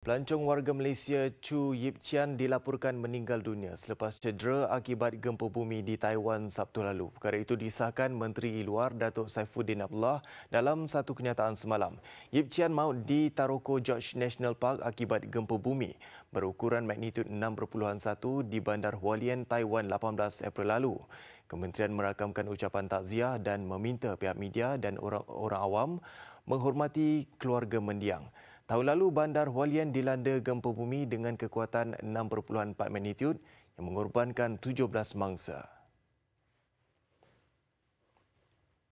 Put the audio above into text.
Pelancong warga Malaysia Chu Yip Chian dilaporkan meninggal dunia selepas cedera akibat gempa bumi di Taiwan Sabtu lalu. Perkara itu disahkan Menteri Luar Datuk Saifuddin Abdullah dalam satu kenyataan semalam. Yip Chian maut di Taroko George National Park akibat gempa bumi berukuran magnitud 6.1 di Bandar Hualien Taiwan 18 April lalu. Kementerian merakamkan ucapan takziah dan meminta pihak media dan orang-orang awam menghormati keluarga mendiang. Tahun lalu, Bandar Hualien dilanda gempa bumi dengan kekuatan 6.4 magnitude yang mengorbankan 17 mangsa.